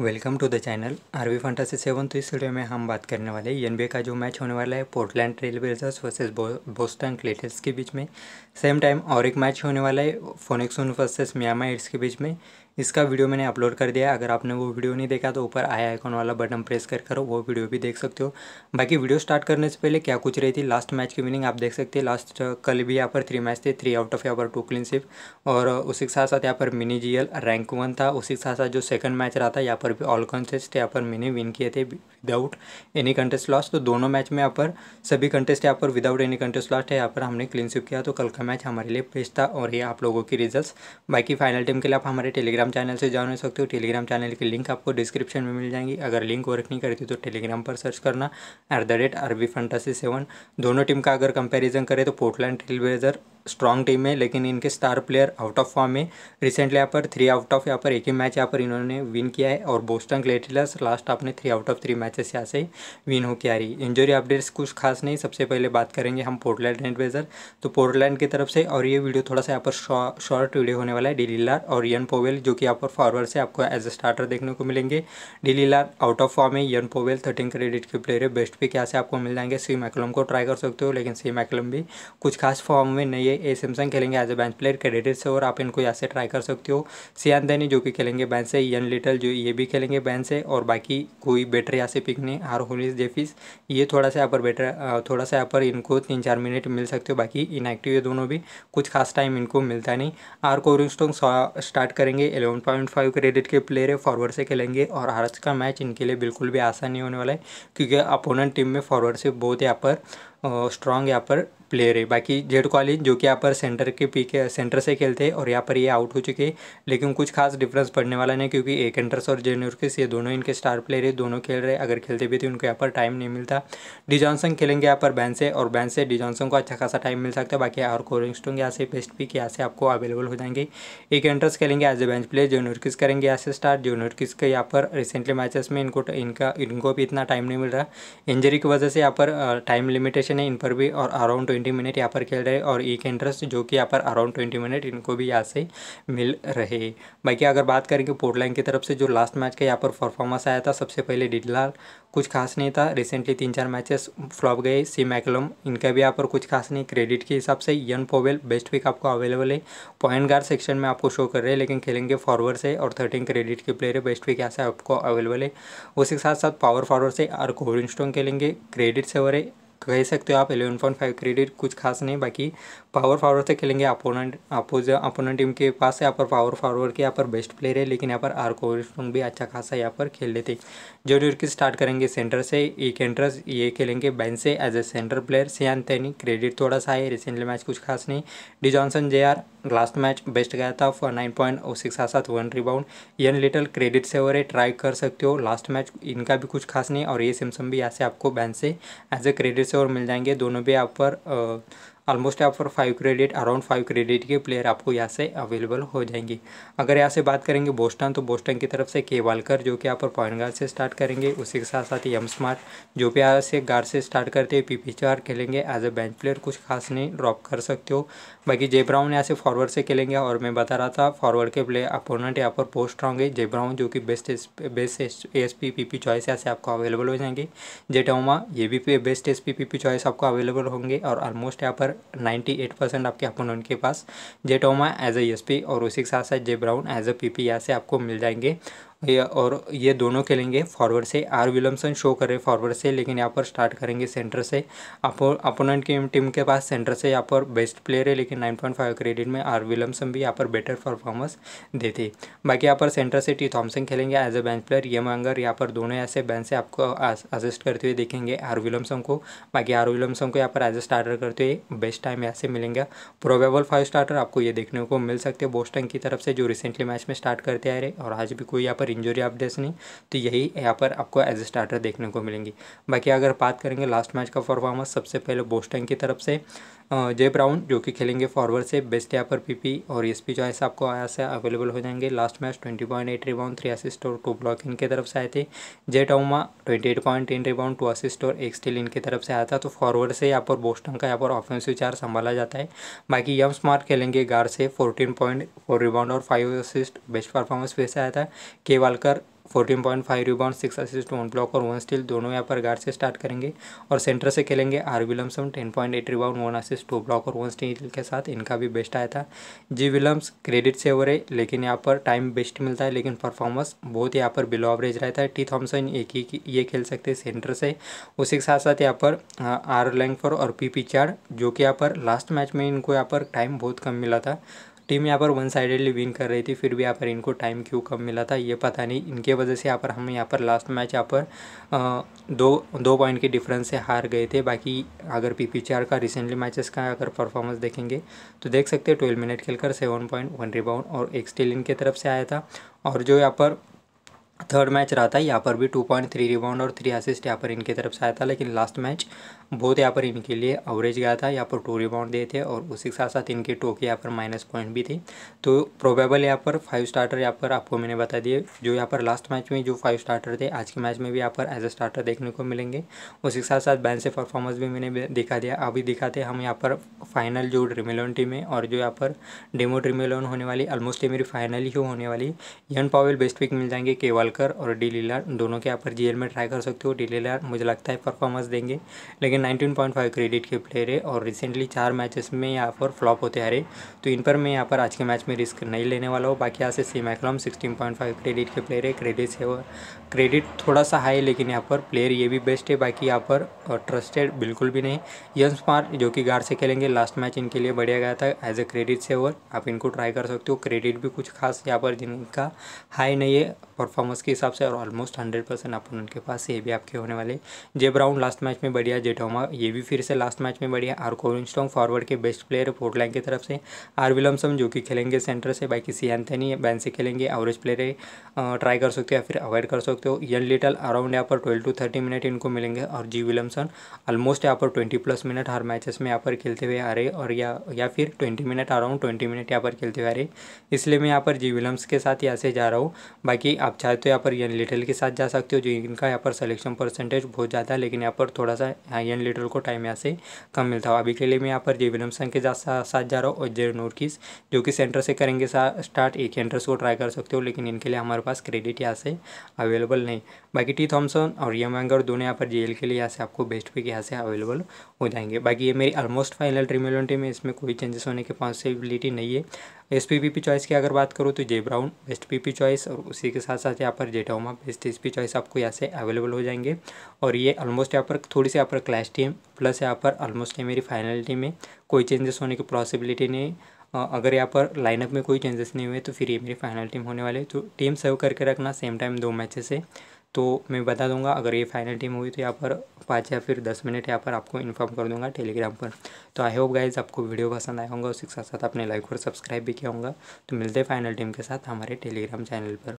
welcome to the channel R V fantasy seven तो इस video में हम बात करने वाले हैं एनबीए का जो मैच होने वाला है Portland Trail Blazers versus Boston क्लेटर्स के बीच में सेम टाइम और एक मैच होने वाला है फोनिक्सन वर्सेज म्यामा एड्स के बीच में इसका वीडियो मैंने अपलोड कर दिया है अगर आपने वो वीडियो नहीं देखा तो ऊपर आई आइकॉन वाला बटन प्रेस कर करो वो वीडियो भी देख सकते हो बाकी वीडियो स्टार्ट करने से पहले क्या कुछ रही थी लास्ट मैच की विनिंग आप देख सकते हैं लास्ट uh, कल भी यहाँ पर थ्री मैच थे थ्री आउट ऑफ यहाँ पर टू क्लीनशिप और उसी के साथ साथ यहाँ पर मिनी जी रैंक वन था उसी के साथ साथ जो सेकंड मैच रहा था यहाँ पर भी ऑल कंटेस्ट यहाँ पर मिनी विन किए थे विदाउट एनी कंटेस्ट लॉस तो दोनों मैच में यहाँ पर सभी कंटेस्ट यहाँ पर विदाउट एनी कंटेस्ट लॉस्ट है यहाँ पर हमने क्लीनशिप किया तो कल का मैच हमारे लिए बेस्ट था और ये आप लोगों की रिजल्ट बाकी फाइनल टीम के लिए आप हमारे टेलीग्राम टेलीग्राम चैनल से ज्वाइन हो सकते हो टेलीग्राम चैनल की लिंक आपको डिस्क्रिप्शन में मिल जाएंगी अगर लिंक वर्क नहीं करती तो टेलीग्राम पर सर्च करना at the rate R fantasy seven दोनों टीम का अगर कंपेरिजन करें तो Portland Trail Blazer strong team है लेकिन इनके star player out of form है रिसेंटली यहाँ पर थ्री आउट ऑफ यहाँ पर एक ही मैच यहाँ पर इन्होंने विन किया है और बोस्टन ग्लेटिलर्स लास्ट आपने three out of three matches यहाँ से विन होकर आ रही इंजरी अपडेट्स कुछ खास नहीं सबसे पहले बात करेंगे हम पोर्टलैंड एंडवेजर तो पोर्टलैंड की तरफ से और ये वीडियो थोड़ा सा यहाँ पर शॉर्ट वीडियो होने वाला है डीलीलार और यन पोवेल जो कि यहाँ पर फॉरवर्ड से आपको एज ए स्टार्टर देखने को मिलेंगे डीलीलार आउट ऑफ फॉर्म है यन पोवेल थर्टीन क्रेडिट के प्लेयर है बेस्ट पिक यहाँ से आपको मिल जाएंगे सी मैकलम को ट्राई कर सकते हो लेकिन सी मैकलम भी कुछ खास फॉर्म में नहीं है ए सैमसंग खेलेंगे as a bench player credited से और आप इनको यहाँ से ट्राई कर सकते हो सियान दैनी जो कि खेलेंगे बैंस से यन लिटल जो ये भी खेलेंगे बैंस से और बाकी कोई बेटर यहाँ से पिक नहीं आर होलिस जेफिस ये थोड़ा सा यहाँ पर बेटर थोड़ा सा यहाँ पर इनको तीन चार मिनट मिल सकते हो बाकी इनएक्टिव है दोनों भी कुछ खास टाइम इनको मिलता नहीं आर कोरिंग स्टोंग स्टार्ट करेंगे एलेवन पॉइंट फाइव क्रेडिट के प्लेयर है फॉरवर्ड से खेलेंगे और आज का मैच इनके लिए बिल्कुल भी आसान नहीं होने वाला है क्योंकि अपोनेंट टीम में फॉरवर्ड से बहुत यहाँ पर स्ट्रॉन्ग यहाँ पर प्लेयर है बाकी जेड कॉलिन जो कि यहाँ पर सेंटर के पी के सेंटर से खेलते हैं और यहाँ पर ये आउट हो चुके हैं लेकिन कुछ खास डिफरेंस पड़ने वाला नहीं क्योंकि एक एंडरस और जेन यूर्किस ये दोनों इनके स्टार प्लेयर है दोनों खेल रहे अगर खेलते भी थे उनको यहाँ पर टाइम नहीं मिलता डी जॉनसन खेलेंगे यहाँ पर बैन से और बैन से डी जॉनसन को अच्छा खासा टाइम मिल सकता है बाकी और स्टोंग यहाँ से बेस्ट पिक यहाँ से आपको अवेलेबल हो जाएंगे एक एंट्रेस खेलेंगे एज ए बेंच प्लेयर जोन यूर्किस करेंगे यहाँ से स्टार्ट जोन यूर्किस के यहाँ पर रिसेंटली मैचेस में इनको इनका इनको भी इतना टाइम नहीं मिल रहा इंजरी की वजह से यहाँ पर टाइम लिमिटेशन है इन पर भी और अराउंड ट्वेंटी मिनट यहाँ पर खेल रहे और एक इंटरेस्ट जो कि यहाँ पर अराउंड ट्वेंटी मिनट इनको भी यहाँ से मिल रहे बाकी अगर बात करेंगे पोर्टलैंड की तरफ से जो लास्ट मैच का यहाँ पर परफॉर्मेंस आया था सबसे पहले डिडलाल कुछ खास नहीं था रिसेंटली तीन चार मैचेस फ्लॉप गए सी मैकलम इनका भी यहाँ पर कुछ खास नहीं क्रेडिट के हिसाब से यन पोवेल बेस्ट पिक आपको अवेलेबल है पॉइंट गार्ड सेक्शन में आपको शो कर रहे हैं लेकिन खेलेंगे फॉरवर्ड से और थर्टीन क्रेडिट के प्लेयर है बेस्ट पिक यहाँ से आपको अवेलेबल है उसी के साथ साथ पावर फॉरवर्ड से आर्क होल्डिंग खेलेंगे क्रेडिट सेवर है कह सकते हो आप एलेवन पॉइंट फाइव क्रेडिट कुछ खास नहीं बाकी पावर फॉरवर्ड से खेलेंगे अपोनेंट अपोज अपोनेंट टीम के पास यहाँ पर पावर फॉरवर्ड के यहाँ पर बेस्ट प्लेयर है लेकिन यहाँ पर आर कोविस्टोंग भी अच्छा खासा यहाँ पर खेल लेते जो की स्टार्ट करेंगे सेंटर से एक एंट्रस ये खेलेंगे बैन से एज ए सेंटर प्लेयर सियान तैनी क्रेडिट थोड़ा सा है रिसेंटली मैच कुछ खास नहीं D Johnson J R last match best गया था नाइन पॉइंट सिक्स के साथ वन रिबाउंड यन लिटल क्रेडिट से है ट्राई कर सकते हो लास्ट मैच इनका भी कुछ खास नहीं और ये सिमसम भी यहाँ से आपको बैंक से एज ए क्रेडिट सेवर मिल जाएंगे दोनों भी आप पर ऑलमोस्ट आप four five credit around five credit के प्लेयर आपको यहाँ से अवेलेबल हो जाएंगे अगर यहाँ से बात करेंगे बोस्टन तो बोस्टन की तरफ से के वालकर जो कि यहाँ पर पॉइंट गार्ड से स्टार्ट करेंगे उसी के साथ साथ यम स्मार्ट जो भी यहाँ से गार्ड से स्टार्ट करते हैं पी चार खेलेंगे एज ए बेंच प्लेयर कुछ खास नहीं ड्रॉप कर सकते हो बाकी जे ब्राउन यहाँ से फॉरवर्ड से खेलेंगे और मैं बता रहा था फॉरवर्ड के प्लेयर अपोनेंट यहाँ पर पोस्ट होंगे जे ब्राउन जो कि best best S P P P choice यहाँ से आपको अवेलेबल हो जाएंगे जेटोमा ये भी best S P P P choice आपको अवेलेबल होंगे और ऑलमोस्ट यहाँ पर एट परसेंट आपके अपोनेंट के पास जे टोमा एज ए एस और उसी के साथ साथ J Brown as a P P से आपको मिल जाएंगे ये और ये दोनों खेलेंगे फॉरवर्ड से आर विलियमसन शो कर रहे फॉरवर्ड से लेकिन यहाँ पर स्टार्ट करेंगे सेंटर से अपोनेंट की टीम के पास सेंटर से यहाँ पर बेस्ट प्लेयर है लेकिन 9.5 क्रेडिट में आर विलियमसन भी यहाँ पर बेटर परफॉर्मेंस देते बाकी यहाँ पर सेंटर से टी थॉमसन खेलेंगे एज ए बेंच प्लेयर ये मंगर यहाँ पर दोनों ऐसे बेंच से आपको असिस्ट करते हुए देखेंगे आर विलियमसन को बाकी आर विलियमसन को यहाँ पर एज ए स्टार्टर करते हुए बेस्ट टाइम यहाँ से मिलेंगे प्रोबेबल फाइव स्टार्टर आपको ये देखने को मिल सकते हैं बोस्टन की तरफ से जो रिसेंटली मैच में स्टार्ट करते आ रहे और आज भी कोई यहाँ पर और इंजरी अपडेट्स नहीं तो यही यहाँ पर आपको एज ए स्टार्टर देखने को मिलेंगी बाकी अगर बात करेंगे लास्ट मैच का परफॉर्मेंस सबसे पहले बोस्टन की तरफ से जय ब्राउन जो कि खेलेंगे फॉरवर्ड से बेस्ट यहाँ पर पीपी और एसपी चॉइस आपको आया से अवेलेबल हो जाएंगे last match twenty point eight rebound three assist और टू ब्लॉक इनके तरफ से आए थे जय टाउमा twenty eight point ten rebound two assist और एक स्टील इनके तरफ से आया था तो फॉरवर्ड से यहाँ पर बोस्टन का यहाँ पर ऑफेंसिव चार संभाला जाता है बाकी यम स्मार्ट खेलेंगे गार से फोर्टीन पॉइंट फोर रिबाउंड और फाइव असिस्ट बेस्ट परफॉर्मेंस वैसे आया था K Walker fourteen point five rebound six assist one block और वन स्टील दोनों यहाँ पर गार्ड से स्टार्ट करेंगे और सेंटर से खेलेंगे R Williamson ten point eight rebound one assist two block और वन स्टील के साथ इनका भी बेस्ट आया था जी विलम्स क्रेडिट सेवर है लेकिन यहाँ पर टाइम बेस्ट मिलता है लेकिन परफॉर्मेंस बहुत यहाँ पर बिलो एवरेज रहता है टी थॉम्सन एक ही ये खेल सकते हैं सेंटर से उसी के साथ साथ यहाँ पर आर लैंगफर और पी पी चार जो कि यहाँ पर लास्ट मैच में इनको यहाँ पर टाइम बहुत कम मिला था टीम यहाँ पर वन साइडेडली विन कर रही थी फिर भी यहाँ पर इनको टाइम क्यों कम मिला था ये पता नहीं इनके वजह से यहाँ पर हम यहाँ पर लास्ट मैच यहाँ पर दो दो पॉइंट के डिफरेंस से हार गए थे बाकी अगर पी पी का रिसेंटली मैचेस का अगर परफॉर्मेंस देखेंगे तो देख सकते हैं ट्वेल्व मिनट खेलकर सेवन पॉइंट वन रिबाउंड और एक स्टिल इनके तरफ से आया था और जो यहाँ पर थर्ड मैच रहा था यहाँ पर भी टू पॉइंट थ्री रिबाउंड और थ्री असिस्ट यहाँ पर इनकी तरफ से आया था लेकिन लास्ट मैच बहुत यहाँ पर इनके लिए एवरेज गया था यहाँ पर टू रिबाउंड दिए थे और उसी के साथ साथ इनके टो के यहाँ पर माइनस पॉइंट भी थी तो प्रोबेबल यहाँ पर फाइव स्टार्टर यहाँ पर आपको मैंने बता दिए जो यहाँ पर लास्ट मैच में जो फाइव स्टार्टर थे आज के मैच में भी यहाँ पर एज ए स्टार्टर देखने को मिलेंगे उसी के साथ साथ बैन से परफॉर्मेंस भी मैंने दिखा दिया अभी दिखाते हम यहाँ पर फाइनल जो ड्रीमेलोन टीम है और जो यहाँ पर डेमो ड्रीमेलोन होने वाली ऑलमोस्ट ये मेरी फाइनल ही होने वाली यन पावेल बेस्ट पिक मिल जाएंगे केवल पालकर और डी लीला दोनों के यहाँ पर जी में ट्राई कर सकते हो डी लीला मुझे लगता है परफॉर्मेंस देंगे लेकिन 19.5 क्रेडिट के प्लेयर है और रिसेंटली चार मैचेस में यहाँ पर फ्लॉप होते हारे तो इन पर मैं यहाँ पर आज के मैच में रिस्क नहीं लेने वाला हूँ बाकी यहाँ से सी मैकलम सिक्सटीन क्रेडिट के प्लेयर है क्रेडिट से क्रेडिट थोड़ा सा हाई लेकिन यहाँ पर प्लेयर ये भी बेस्ट है बाकी यहाँ पर ट्रस्टेड बिल्कुल भी नहीं यंग स्मार जो कि गार्ड से खेलेंगे लास्ट मैच इनके लिए बढ़िया गया था एज ए क्रेडिट सेवर आप इनको ट्राई कर सकते हो क्रेडिट भी कुछ खास यहाँ पर जिनका हाई नहीं है परफॉर्मेंस थॉमस के हिसाब से और ऑलमोस्ट हंड्रेड परसेंट अपोनेंट के पास ये भी आपके होने वाले जे ब्राउन लास्ट मैच में बढ़िया जेटोमा ये भी फिर से लास्ट मैच में बढ़िया आर स्टॉन्ग फॉरवर्ड के बेस्ट प्लेयर पोर्टलैंड की तरफ से आर विलमसम जो कि खेलेंगे सेंटर से बाकी सी एंथनी बैन से खेलेंगे एवरेज प्लेयर है ट्राई कर सकते हो या फिर अवॉइड कर सकते हो यन लिटल अराउंड यहाँ पर ट्वेल्व टू थर्टी मिनट इनको मिलेंगे और जी विलमसन ऑलमोस्ट यहाँ पर ट्वेंटी प्लस मिनट हर मैचेस में यहाँ पर खेलते हुए आ रहे और या या फिर twenty minute around twenty minute यहाँ पर खेलते हुए आ रहे इसलिए मैं यहाँ पर जी विलम्स के साथ यहाँ से जा रहा हूँ बाकी आप चाहते तो तो यहाँ पर यन लिटल के साथ जा सकते हो जो इनका यहाँ पर सिलेक्शन परसेंटेज बहुत ज़्यादा है लेकिन यहाँ पर थोड़ा सा यन लिटल को टाइम यहाँ से कम मिलता हो अभी के लिए मैं यहाँ पर जे विलियमसन के साथ साथ जा रहा हूँ और जे नोरकिस जो कि सेंटर से करेंगे स्टार्ट एक एंट्रेस को ट्राई कर सकते हो लेकिन इनके लिए हमारे पास क्रेडिट यहाँ से अवेलेबल नहीं बाकी टी थॉम्सन और यम मैंगर दोनों यहाँ पर जेल के लिए यहाँ से आपको बेस्ट पिक यहाँ से अवेलेबल हो जाएंगे बाकी ये मेरी almost final dream eleven team है इसमें कोई चेंजेस होने की पॉसिबिलिटी नहीं है पी पीपीपी चॉइस की अगर बात करूँ तो J Brown P P P choice और उसी के साथ साथ यहाँ पर जेटाउमा बेस्ट एस चॉइस आपको यहाँ से अवेलेबल हो जाएंगे और ये ऑलमोस्ट यहाँ पर थोड़ी सी यहाँ पर क्लैश टीम प्लस यहाँ पर ऑलमोस्ट है मेरी फाइनल टीम में कोई चेंजेस होने की पॉसिबिलिटी नहीं अगर यहाँ पर लाइनअप में कोई चेंजेस नहीं हुए तो फिर ये मेरी फाइनल टीम होने वाली है तो टीम सर्व करके रखना सेम टाइम दो मैचेस है तो मैं बता दूंगा अगर ये फाइनल टीम हुई तो यहाँ पर पाँच या फिर दस मिनट यहाँ पर आपको इन्फॉर्म कर दूंगा टेलीग्राम पर तो आई होप गाइज आपको वीडियो पसंद आया होगा उसके साथ साथ अपने लाइक और सब्सक्राइब भी किया होगा तो मिलते हैं फाइनल टीम के साथ हमारे टेलीग्राम चैनल पर